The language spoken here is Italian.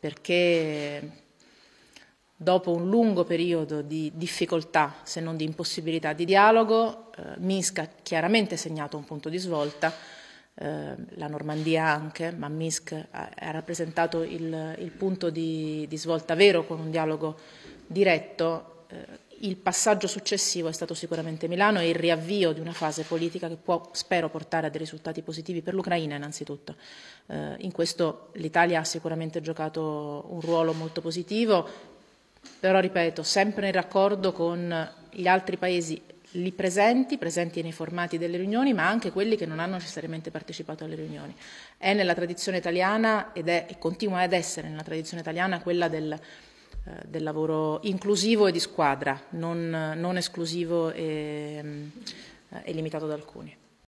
perché dopo un lungo periodo di difficoltà, se non di impossibilità di dialogo, eh, Minsk ha chiaramente segnato un punto di svolta, eh, la Normandia anche, ma Minsk ha, ha rappresentato il, il punto di, di, svolta vero con un dialogo diretto eh, il passaggio successivo è stato sicuramente Milano e il riavvio di una fase politica che può, spero, portare a dei risultati positivi per l'Ucraina innanzitutto. Eh, in questo l'Italia ha sicuramente giocato un ruolo molto positivo, però ripeto, sempre in raccordo con gli altri paesi lì presenti, presenti nei formati delle riunioni, ma anche quelli che non hanno necessariamente partecipato alle riunioni. È nella tradizione italiana ed è, e continua ad essere nella tradizione italiana quella del eh, del lavoro inclusivo e di squadra, non, non esclusivo e, mm, eh, e limitato da alcuni.